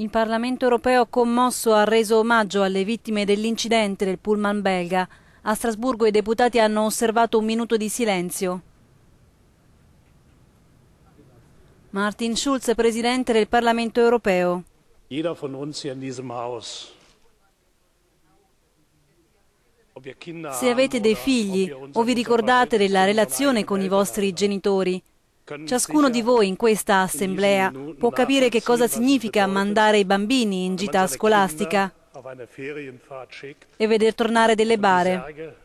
Il Parlamento europeo commosso ha reso omaggio alle vittime dell'incidente del pullman belga. A Strasburgo i deputati hanno osservato un minuto di silenzio. Martin Schulz, presidente del Parlamento europeo. Jeder von uns hier in diesem Haus se avete dei figli o vi ricordate della relazione con i vostri genitori, Ciascuno di voi in questa assemblea può capire che cosa significa mandare i bambini in gita scolastica e veder tornare delle bare.